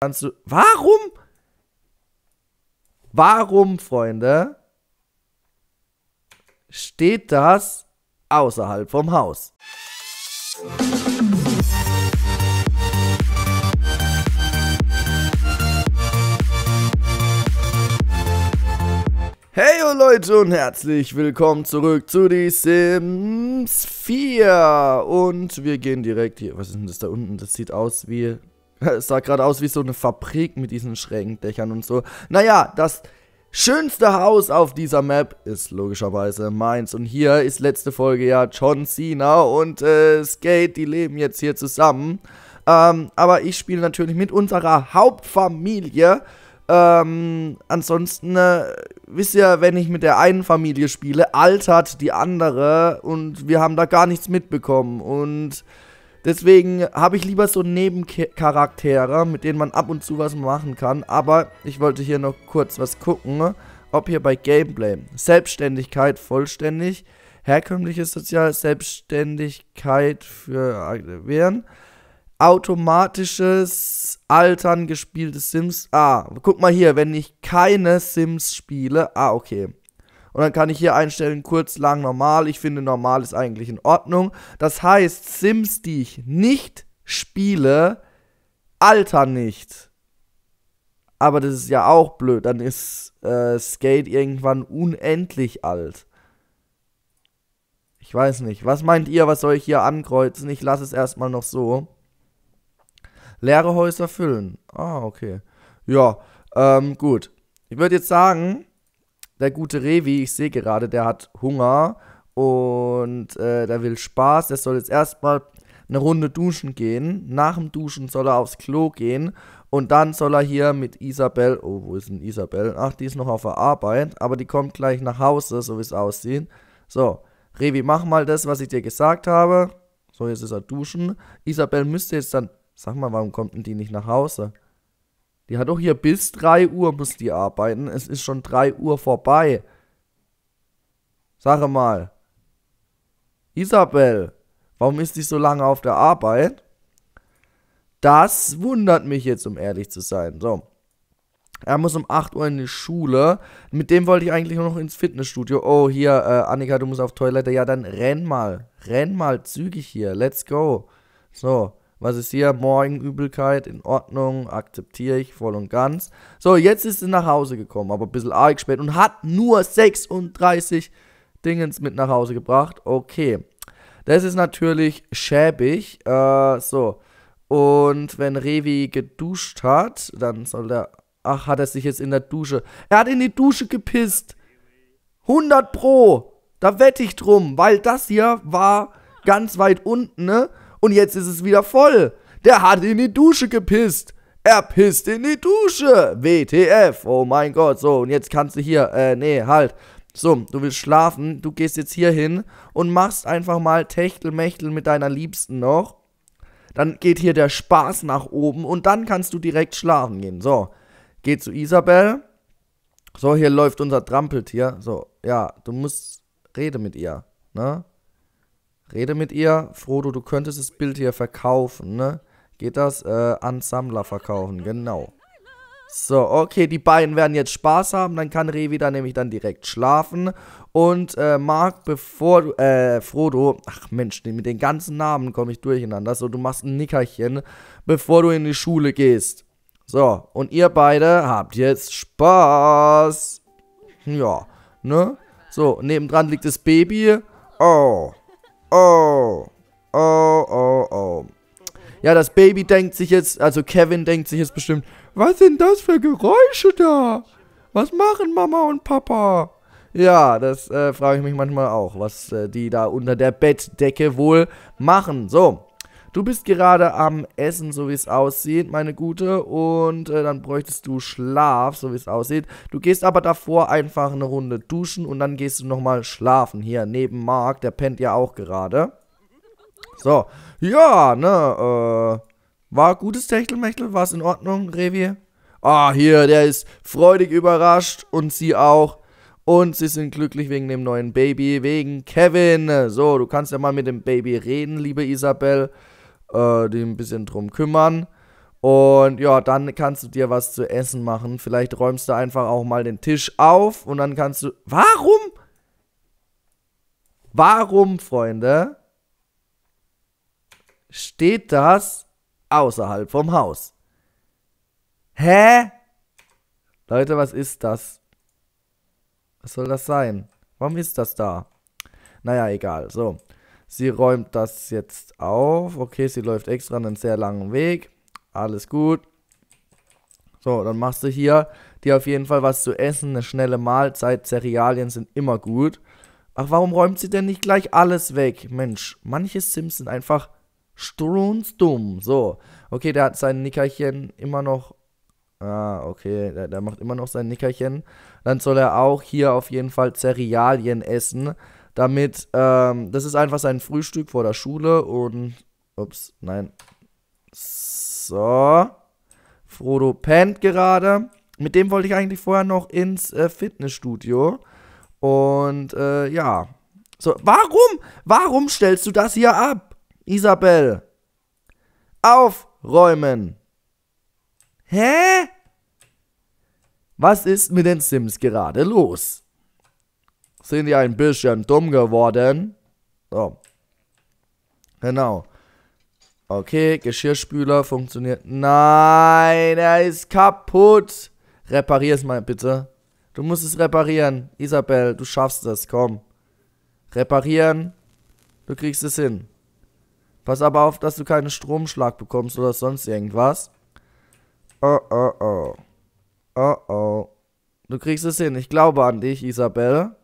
kannst du. Warum? Warum, Freunde, steht das außerhalb vom Haus? Hey oh Leute und herzlich willkommen zurück zu die Sims 4 und wir gehen direkt hier, was ist denn das da unten? Das sieht aus wie Es sah gerade aus wie so eine Fabrik mit diesen Schrägendächern und so. Naja, das schönste Haus auf dieser Map ist logischerweise meins. Und hier ist letzte Folge ja John Cena und äh, Skate, die leben jetzt hier zusammen. Ähm, aber ich spiele natürlich mit unserer Hauptfamilie. Ähm, ansonsten äh, wisst ihr, wenn ich mit der einen Familie spiele, altert die andere und wir haben da gar nichts mitbekommen. Und Deswegen habe ich lieber so Nebencharaktere, mit denen man ab und zu was machen kann. Aber ich wollte hier noch kurz was gucken, ob hier bei Gameplay Selbstständigkeit vollständig, herkömmliches Sozial, Selbstständigkeit für aktivieren, automatisches Altern gespielte Sims. Ah, guck mal hier, wenn ich keine Sims spiele. Ah, okay. Und dann kann ich hier einstellen, kurz, lang, normal. Ich finde, normal ist eigentlich in Ordnung. Das heißt, Sims, die ich nicht spiele, altern nicht. Aber das ist ja auch blöd. Dann ist äh, Skate irgendwann unendlich alt. Ich weiß nicht. Was meint ihr, was soll ich hier ankreuzen? Ich lasse es erstmal noch so. Leere Häuser füllen. Ah, okay. Ja, ähm, gut. Ich würde jetzt sagen, der gute Revi, ich sehe gerade, der hat Hunger und äh, der will Spaß. Der soll jetzt erstmal eine Runde duschen gehen. Nach dem Duschen soll er aufs Klo gehen. Und dann soll er hier mit Isabel, oh, wo ist denn Isabel? Ach, die ist noch auf der Arbeit, aber die kommt gleich nach Hause, so wie es aussieht. So, Revi, mach mal das, was ich dir gesagt habe. So, jetzt ist er duschen. Isabel müsste jetzt dann, sag mal, warum kommt denn die nicht nach Hause? Die hat doch hier bis 3 Uhr muss die arbeiten. Es ist schon 3 Uhr vorbei. Sag mal. Isabel, warum ist die so lange auf der Arbeit? Das wundert mich jetzt, um ehrlich zu sein. So. Er muss um 8 Uhr in die Schule. Mit dem wollte ich eigentlich nur noch ins Fitnessstudio. Oh, hier, äh, Annika, du musst auf Toilette. Ja, dann renn mal. Renn mal zügig hier. Let's go. So. Was ist hier? Morgen Übelkeit, in Ordnung, akzeptiere ich voll und ganz. So, jetzt ist sie nach Hause gekommen, aber ein bisschen arg spät und hat nur 36 Dingens mit nach Hause gebracht. Okay. Das ist natürlich schäbig. Äh, so. Und wenn Revi geduscht hat, dann soll er. Ach, hat er sich jetzt in der Dusche. Er hat in die Dusche gepisst. 100 Pro. Da wette ich drum, weil das hier war ganz weit unten, ne? Und jetzt ist es wieder voll. Der hat in die Dusche gepisst. Er pisst in die Dusche. WTF. Oh mein Gott. So, und jetzt kannst du hier. Äh, nee, halt. So, du willst schlafen. Du gehst jetzt hier hin und machst einfach mal Techtelmechtel mit deiner Liebsten noch. Dann geht hier der Spaß nach oben und dann kannst du direkt schlafen gehen. So, geh zu Isabel. So, hier läuft unser Trampeltier. So, ja, du musst. Rede mit ihr. Ne? Rede mit ihr, Frodo, du könntest das Bild hier verkaufen, ne? Geht das? Äh, an Sammler verkaufen, genau. So, okay, die beiden werden jetzt Spaß haben, dann kann Revi da nämlich dann direkt schlafen. Und äh, Marc, bevor du, äh, Frodo, ach Mensch, mit den ganzen Namen komme ich durcheinander, so, du machst ein Nickerchen, bevor du in die Schule gehst. So, und ihr beide habt jetzt Spaß. Ja, ne? So, nebendran liegt das Baby. Oh. Oh. Oh, oh, oh. Ja, das Baby denkt sich jetzt, also Kevin denkt sich jetzt bestimmt, was sind das für Geräusche da? Was machen Mama und Papa? Ja, das äh, frage ich mich manchmal auch, was äh, die da unter der Bettdecke wohl machen. So, Du bist gerade am Essen, so wie es aussieht, meine Gute. Und äh, dann bräuchtest du Schlaf, so wie es aussieht. Du gehst aber davor einfach eine Runde duschen und dann gehst du nochmal schlafen. Hier, neben Mark, der pennt ja auch gerade. So, ja, ne, äh, war gutes Techtelmechtel, war es in Ordnung, Revi? Ah, hier, der ist freudig überrascht und sie auch. Und sie sind glücklich wegen dem neuen Baby, wegen Kevin. So, du kannst ja mal mit dem Baby reden, liebe Isabel äh, dich ein bisschen drum kümmern. Und ja, dann kannst du dir was zu essen machen. Vielleicht räumst du einfach auch mal den Tisch auf und dann kannst du. Warum? Warum, Freunde, steht das außerhalb vom Haus? Hä? Leute, was ist das? Was soll das sein? Warum ist das da? Naja, egal. So. Sie räumt das jetzt auf. Okay, sie läuft extra einen sehr langen Weg. Alles gut. So, dann machst du hier dir auf jeden Fall was zu essen. Eine schnelle Mahlzeit. Cerealien sind immer gut. Ach, warum räumt sie denn nicht gleich alles weg? Mensch, manche Sims sind einfach strunzdumm. So, okay, der hat sein Nickerchen immer noch Ah, okay, der, der, macht immer noch sein Nickerchen. Dann soll er auch hier auf jeden Fall Cerealien essen damit, ähm, das ist einfach sein Frühstück vor der Schule und, ups, nein. So, Frodo pennt gerade. Mit dem wollte ich eigentlich vorher noch ins äh, Fitnessstudio. Und äh, ja. So, warum? Warum stellst du das hier ab? Isabel. Aufräumen. Hä? Was ist mit den Sims gerade los? sind ja ein bisschen dumm geworden. So. Genau. Okay, Geschirrspüler funktioniert. Nein, er ist kaputt. Reparier es mal bitte. Du musst es reparieren. Isabel, du schaffst es. Komm. Reparieren. Du kriegst es hin. Pass aber auf, dass du keinen Stromschlag bekommst oder sonst irgendwas. Oh, oh, oh. Oh, oh. Du kriegst es hin. Ich glaube an dich, Isabel.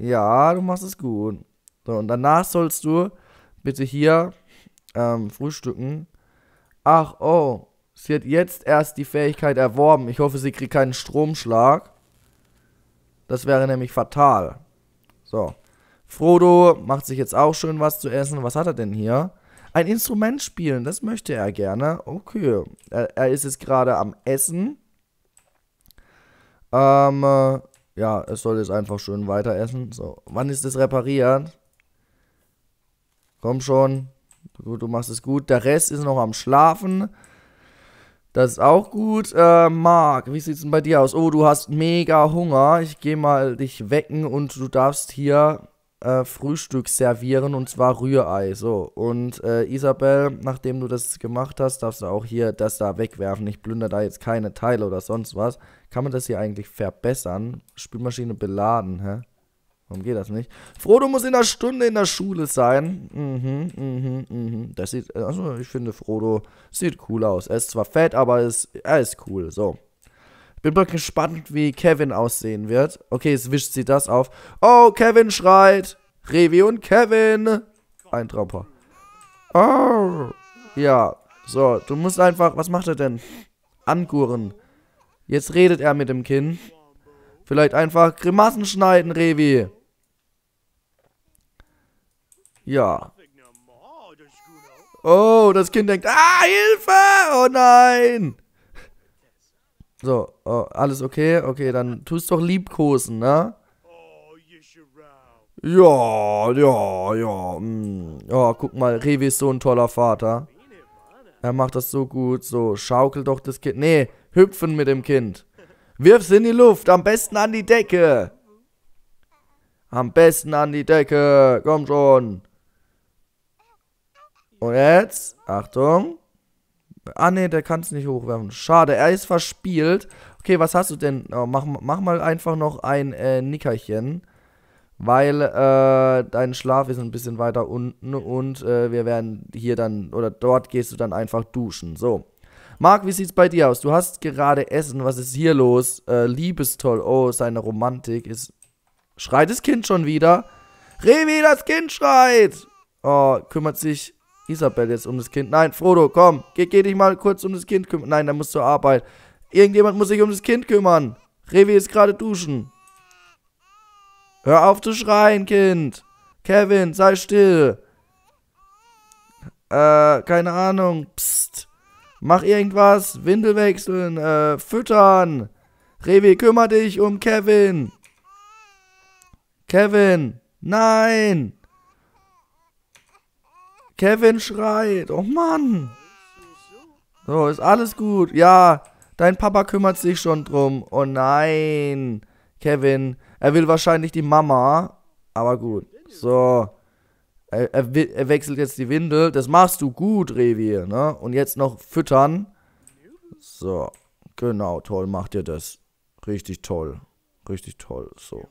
ja, du machst es gut. So, und danach sollst du bitte hier ähm, frühstücken. Ach, oh, sie hat jetzt erst die Fähigkeit erworben. Ich hoffe, sie kriegt keinen Stromschlag. Das wäre nämlich fatal. So. Frodo macht sich jetzt auch schön was zu essen. Was hat er denn hier? Ein Instrument spielen, das möchte er gerne. Okay. Er, er ist jetzt gerade am Essen. Ähm, äh, ja, es soll jetzt einfach schön weiter essen. So, wann ist es repariert? Komm schon. Gut, du machst es gut. Der Rest ist noch am Schlafen. Das ist auch gut. Äh, Marc, wie sieht's denn bei dir aus? Oh, du hast mega Hunger. Ich gehe mal dich wecken und du darfst hier äh, Frühstück servieren und zwar Rührei. So, und äh, Isabel, nachdem du das gemacht hast, darfst du auch hier das da wegwerfen. Ich plündere da jetzt keine Teile oder sonst was. Kann man das hier eigentlich verbessern? Spülmaschine beladen, hä? Warum geht das nicht? Frodo muss in der Stunde in der Schule sein. Mhm, mhm, mhm. Das sieht, also ich finde Frodo sieht cool aus. Er ist zwar fett, aber ist, er ist cool. So. Bin mal gespannt, wie Kevin aussehen wird. Okay, jetzt wischt sie das auf. Oh, Kevin schreit. Revi und Kevin. Ein Traumpaar. Oh. Ja, so, du musst einfach, was macht er denn? Anguren. Jetzt redet er mit dem Kind. Vielleicht einfach Grimassen schneiden, Revi. Ja. Oh, das Kind denkt, ah, Hilfe! Oh nein! So, oh, alles okay? Okay, dann tust doch liebkosen, ne? Ja, ja, ja. Mh. Mm. Oh, ja, guck mal, Revi ist so ein toller Vater. Er macht das so gut. So, schaukel doch das Kind. Nee, hüpfen mit dem Kind. Wirf's in die Luft, am besten an die Decke. Am besten an die Decke. Komm schon. Und jetzt, Achtung. Ah ne, der kann es nicht hochwerfen. Schade, er ist verspielt. Okay, was hast du denn? Oh, mach, mach mal einfach noch ein äh, Nickerchen. Weil äh, dein Schlaf ist ein bisschen weiter unten und äh, wir werden hier dann, oder dort gehst du dann einfach duschen. So. Marc, wie sieht's bei dir aus? Du hast gerade Essen, was ist hier los? Äh, Liebestoll, oh, seine Romantik ist. Schreit das Kind schon wieder? Revi, das Kind schreit! Oh, kümmert sich Isabel jetzt um das Kind. Nein, Frodo, komm, geh, geh dich mal kurz um das Kind kümmern. Nein, da musst du arbeiten. Irgendjemand muss sich um das Kind kümmern. Revi ist gerade duschen. Hör auf zu schreien, Kind. Kevin, sei still. Äh, keine Ahnung. Psst. Mach irgendwas. Windel wechseln. Äh, füttern. Revi, kümmere dich um Kevin. Kevin. Nein. Nein. Kevin schreit. Oh Mann. So, ist alles gut. Ja, dein Papa kümmert sich schon drum. Oh nein. Kevin, er will wahrscheinlich die Mama. Aber gut. So. Er, er, er wechselt jetzt die Windel. Das machst du gut, Revi. ne? Und jetzt noch füttern. So. Genau, toll macht ihr das. Richtig toll. Richtig toll. So.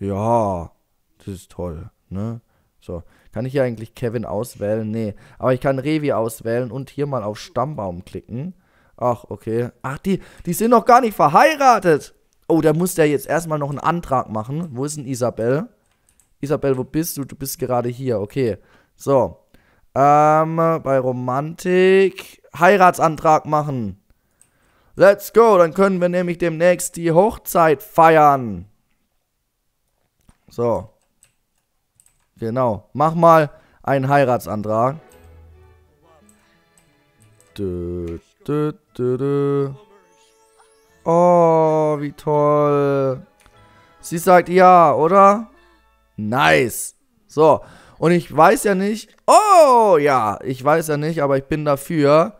Ja. Das ist toll, ne? So, kann ich hier eigentlich Kevin auswählen? Nee, aber ich kann Revi auswählen und hier mal auf Stammbaum klicken. Ach, okay. Ach, die, die sind noch gar nicht verheiratet. Oh, da muss der jetzt erstmal noch einen Antrag machen. Wo ist denn Isabel? Isabel, wo bist du? Du bist gerade hier. Okay. So. Ähm, bei Romantik. Heiratsantrag machen. Let's go. Dann können wir nämlich demnächst die Hochzeit feiern. So. Genau. Mach mal einen Heiratsantrag. Dö, dö, dö, dö. Oh, wie toll. Sie sagt ja, oder? Nice. So. Und ich weiß ja nicht. Oh, ja. Ich weiß ja nicht, aber ich bin dafür,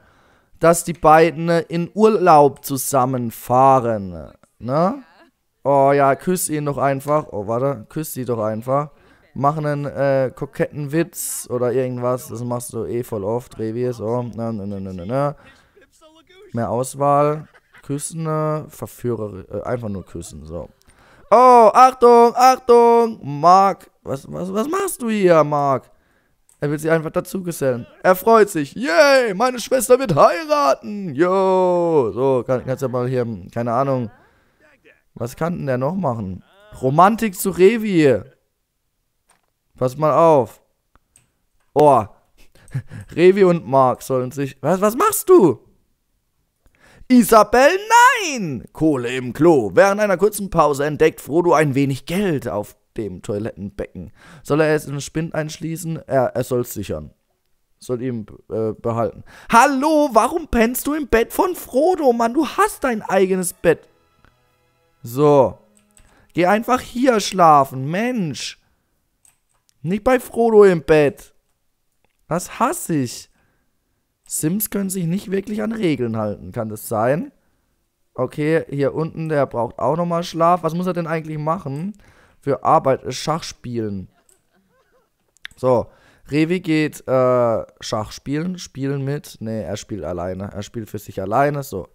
dass die beiden in Urlaub zusammenfahren. Ne? Oh ja, küss ihn doch einfach. Oh, warte. Küss sie doch einfach machen einen äh, koketten Witz oder irgendwas. Das machst du eh voll oft. Revi, so. Na, na, na, na, na. Mehr Auswahl. Küssen, äh, Verführer, äh, einfach nur küssen, so. Oh, Achtung, Achtung, Mark. Was, was, was machst du hier, Mark? Er will sich einfach dazugesellen. Er freut sich. Yay, meine Schwester wird heiraten. Yo. So, kann, kannst du mal hier, keine Ahnung. Was kann denn der noch machen? Romantik zu Revi. Pass mal auf. Oh. Revi und Mark sollen sich. Was, was machst du? Isabel, nein! Kohle im Klo. Während einer kurzen Pause entdeckt Frodo ein wenig Geld auf dem Toilettenbecken. Soll er es in den Spind einschließen? Er, er soll es sichern. Soll ihm äh, behalten. Hallo, warum pennst du im Bett von Frodo, Mann? Du hast dein eigenes Bett. So. Geh einfach hier schlafen, Mensch. Nicht bei Frodo im Bett. Das hasse ich. Sims können sich nicht wirklich an Regeln halten. Kann das sein? Okay, hier unten, der braucht auch nochmal Schlaf. Was muss er denn eigentlich machen? Für Arbeit ist Schach spielen. So, Revi geht äh, Schach spielen. Spielen mit. Nee, er spielt alleine. Er spielt für sich alleine. So,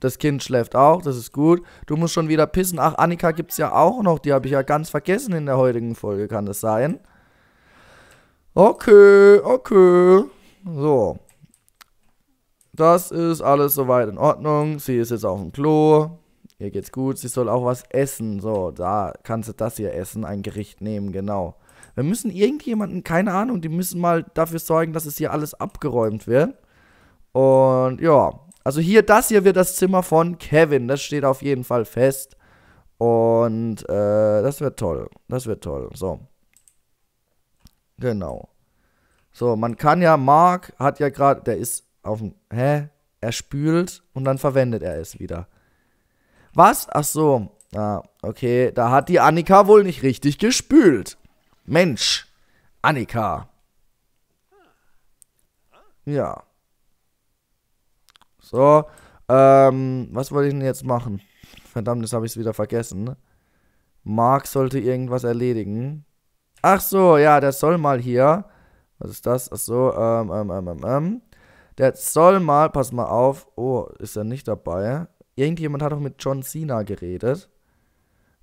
das Kind schläft auch, das ist gut. Du musst schon wieder pissen. Ach, Annika gibt es ja auch noch. Die habe ich ja ganz vergessen in der heutigen Folge, kann das sein? Okay, okay. So. Das ist alles soweit in Ordnung. Sie ist jetzt auf dem Klo. Ihr geht's gut. Sie soll auch was essen. So, da kannst du das hier essen, ein Gericht nehmen, genau. Wir müssen irgendjemanden, keine Ahnung, die müssen mal dafür sorgen, dass es hier alles abgeräumt wird. Und ja, also hier, das hier wird das Zimmer von Kevin. Das steht auf jeden Fall fest. Und äh, das wird toll. Das wird toll. So. Genau. So, man kann ja, Mark hat ja gerade, der ist auf dem, hä? Er spült und dann verwendet er es wieder. Was? Ach so. Ah, okay. Da hat die Annika wohl nicht richtig gespült. Mensch. Annika. Ja. So, ähm, was wollte ich denn jetzt machen? Verdammt, das habe ich es wieder vergessen. Mark sollte irgendwas erledigen. Ach so, ja, der soll mal hier. Was ist das? Ach so, ähm, ähm, ähm, ähm. Der soll mal, pass mal auf. Oh, ist er nicht dabei? Irgendjemand hat doch mit John Cena geredet.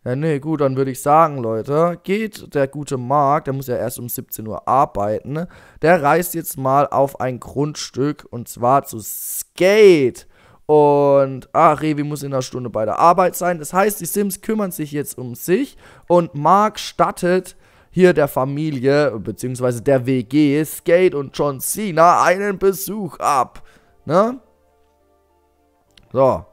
Ja, nee, gut, dann würde ich sagen, Leute, geht der gute Mark, der muss ja erst um 17 Uhr arbeiten, der reist jetzt mal auf ein Grundstück und zwar zu Skate. Und ach, Revi muss in einer Stunde bei der Arbeit sein. Das heißt, die Sims kümmern sich jetzt um sich und Mark stattet hier der Familie bzw. der WG Skate und John Cena einen Besuch ab. Ne? So,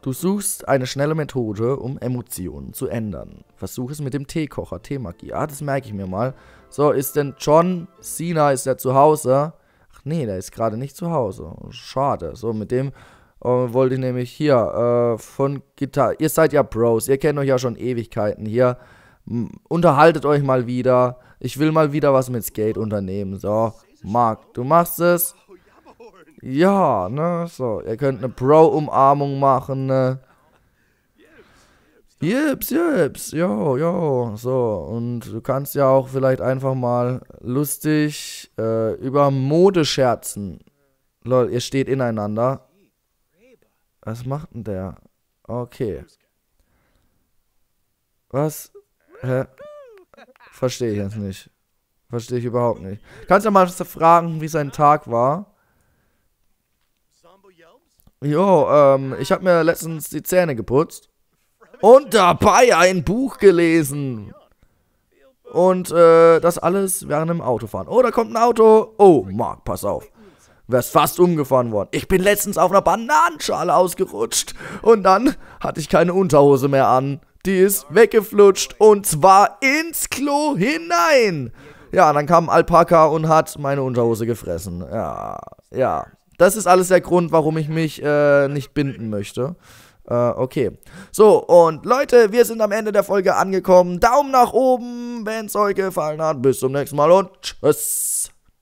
Du suchst eine schnelle Methode, um Emotionen zu ändern. Versuch es mit dem Teekocher, Teemagie. Ah, das merke ich mir mal. So, ist denn John Cena, ist er zu Hause? Ach nee, der ist gerade nicht zu Hause. Schade. So, mit dem äh, wollte ich nämlich hier äh, von Gitarre. Ihr seid ja Bros, ihr kennt euch ja schon Ewigkeiten hier. M unterhaltet euch mal wieder. Ich will mal wieder was mit Skate unternehmen. So, Marc, du machst es. Ja, ne, so. Ihr könnt eine Bro-Umarmung machen, ne. Jips, jips, yo, yo, so. Und du kannst ja auch vielleicht einfach mal lustig äh, über Mode scherzen. Lol, ihr steht ineinander. Was macht denn der? Okay. Was? Hä? Verstehe ich jetzt nicht. Verstehe ich überhaupt nicht. Kannst du mal fragen, wie sein Tag war? Jo, ähm, ich habe mir letztens die Zähne geputzt und dabei ein Buch gelesen. Und äh, das alles während dem Autofahren. Oh, da kommt ein Auto. Oh, Mark, pass auf. Wärst fast umgefahren worden. Ich bin letztens auf einer Bananenschale ausgerutscht. Und dann hatte ich keine Unterhose mehr an. Die ist weggeflutscht. Und zwar ins Klo hinein. Ja, dann kam ein Alpaka und hat meine Unterhose gefressen. Ja, ja. Das ist alles der Grund, warum ich mich äh, nicht binden möchte äh, okay. So, und Leute, wir sind am Ende der Folge angekommen. Daumen nach oben, wenn es euch gefallen hat. Bis zum nächsten Mal und tschüss.